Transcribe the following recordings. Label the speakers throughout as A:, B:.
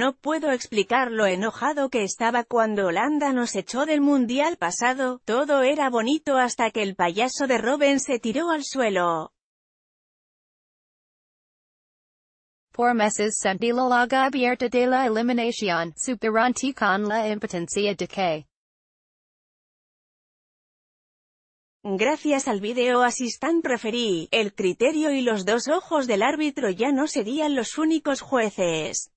A: No puedo explicar lo enojado que estaba cuando Holanda nos echó del Mundial pasado, todo era bonito hasta que el payaso de Robben se tiró al suelo. Gracias al video asistán preferí, el criterio y los dos ojos del árbitro ya no serían los únicos jueces.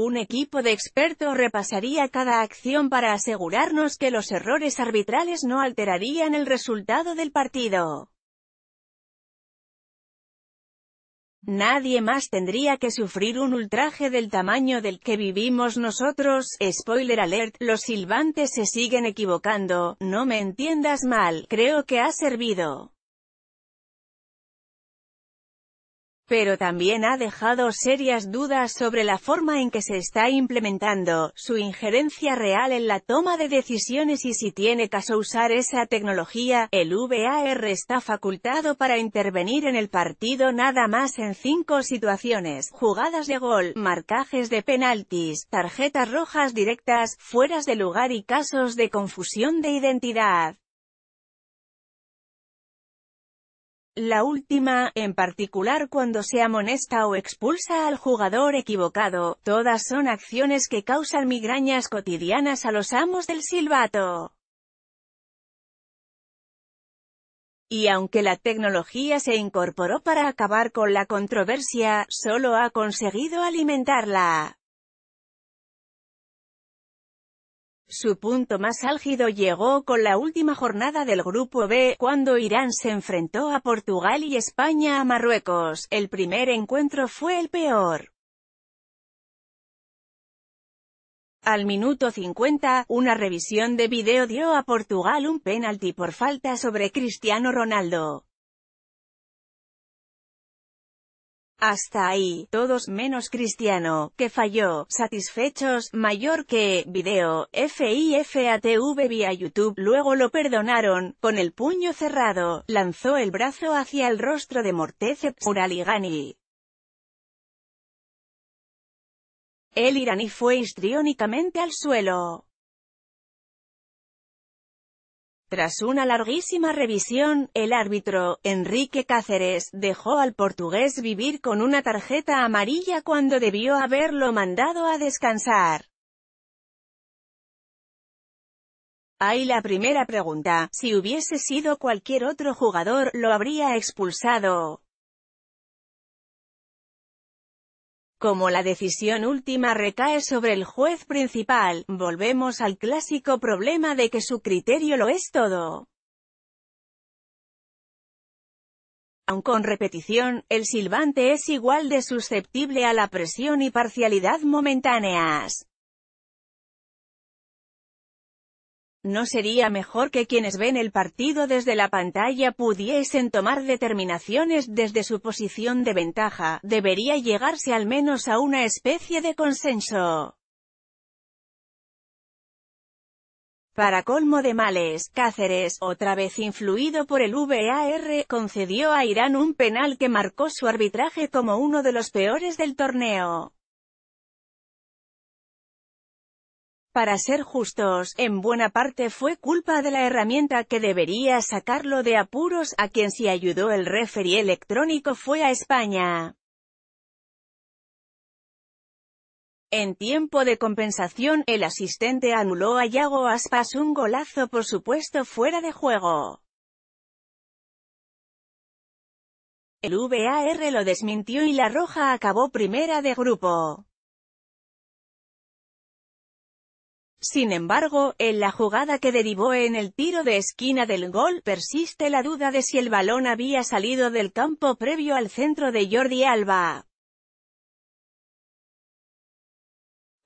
A: Un equipo de expertos repasaría cada acción para asegurarnos que los errores arbitrales no alterarían el resultado del partido. Nadie más tendría que sufrir un ultraje del tamaño del que vivimos nosotros. Spoiler alert, los silbantes se siguen equivocando, no me entiendas mal, creo que ha servido. pero también ha dejado serias dudas sobre la forma en que se está implementando, su injerencia real en la toma de decisiones y si tiene caso usar esa tecnología, el VAR está facultado para intervenir en el partido nada más en cinco situaciones, jugadas de gol, marcajes de penaltis, tarjetas rojas directas, fueras de lugar y casos de confusión de identidad. la última, en particular cuando se amonesta o expulsa al jugador equivocado, todas son acciones que causan migrañas cotidianas a los amos del silbato. Y aunque la tecnología se incorporó para acabar con la controversia, solo ha conseguido alimentarla. Su punto más álgido llegó con la última jornada del Grupo B, cuando Irán se enfrentó a Portugal y España a Marruecos. El primer encuentro fue el peor. Al minuto 50, una revisión de video dio a Portugal un penalti por falta sobre Cristiano Ronaldo. Hasta ahí, todos menos Cristiano, que falló, satisfechos, mayor que, video, FIFATV vía YouTube, luego lo perdonaron, con el puño cerrado, lanzó el brazo hacia el rostro de Morteze Puraligani. El iraní fue histriónicamente al suelo. Tras una larguísima revisión, el árbitro, Enrique Cáceres, dejó al portugués vivir con una tarjeta amarilla cuando debió haberlo mandado a descansar. Hay la primera pregunta, si hubiese sido cualquier otro jugador, lo habría expulsado. Como la decisión última recae sobre el juez principal, volvemos al clásico problema de que su criterio lo es todo. Aun con repetición, el silbante es igual de susceptible a la presión y parcialidad momentáneas. ¿No sería mejor que quienes ven el partido desde la pantalla pudiesen tomar determinaciones desde su posición de ventaja? Debería llegarse al menos a una especie de consenso. Para colmo de males, Cáceres, otra vez influido por el VAR, concedió a Irán un penal que marcó su arbitraje como uno de los peores del torneo. Para ser justos, en buena parte fue culpa de la herramienta que debería sacarlo de apuros, a quien si ayudó el referí electrónico fue a España. En tiempo de compensación, el asistente anuló a Yago Aspas un golazo por supuesto fuera de juego. El VAR lo desmintió y la roja acabó primera de grupo. Sin embargo, en la jugada que derivó en el tiro de esquina del gol, persiste la duda de si el balón había salido del campo previo al centro de Jordi Alba.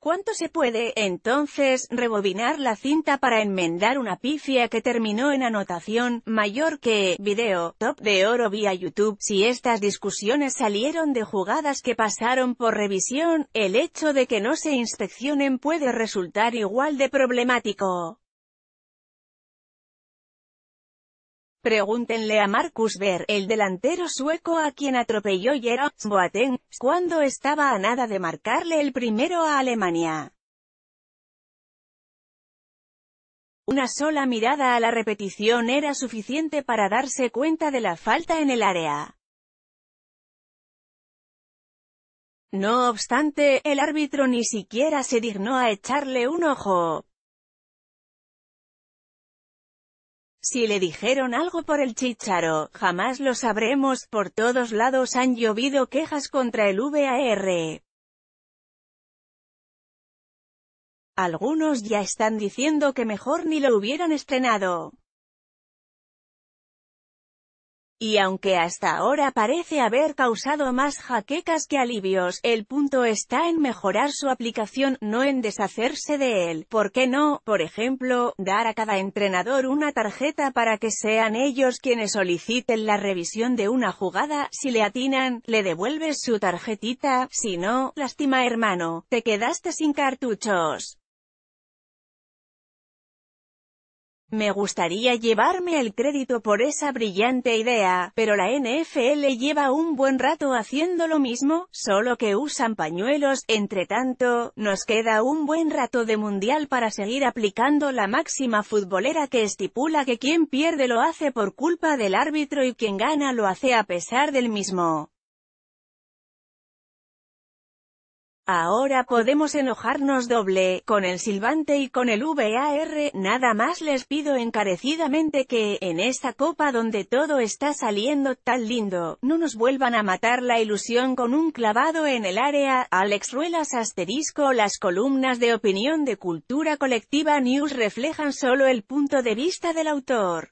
A: ¿Cuánto se puede, entonces, rebobinar la cinta para enmendar una pifia que terminó en anotación, mayor que, video, top de oro vía YouTube? Si estas discusiones salieron de jugadas que pasaron por revisión, el hecho de que no se inspeccionen puede resultar igual de problemático. Pregúntenle a Marcus Ver, el delantero sueco a quien atropelló Jerome Boateng, cuando estaba a nada de marcarle el primero a Alemania. Una sola mirada a la repetición era suficiente para darse cuenta de la falta en el área. No obstante, el árbitro ni siquiera se dignó a echarle un ojo. Si le dijeron algo por el chicharo, jamás lo sabremos, por todos lados han llovido quejas contra el VAR. Algunos ya están diciendo que mejor ni lo hubieran estrenado. Y aunque hasta ahora parece haber causado más jaquecas que alivios, el punto está en mejorar su aplicación, no en deshacerse de él. ¿Por qué no, por ejemplo, dar a cada entrenador una tarjeta para que sean ellos quienes soliciten la revisión de una jugada? Si le atinan, le devuelves su tarjetita, si no, lástima hermano, te quedaste sin cartuchos. Me gustaría llevarme el crédito por esa brillante idea, pero la NFL lleva un buen rato haciendo lo mismo, solo que usan pañuelos, entre tanto, nos queda un buen rato de mundial para seguir aplicando la máxima futbolera que estipula que quien pierde lo hace por culpa del árbitro y quien gana lo hace a pesar del mismo. Ahora podemos enojarnos doble, con el silbante y con el VAR, nada más les pido encarecidamente que, en esta copa donde todo está saliendo tan lindo, no nos vuelvan a matar la ilusión con un clavado en el área, Alex Ruelas asterisco las columnas de opinión de cultura colectiva news reflejan solo el punto de vista del autor.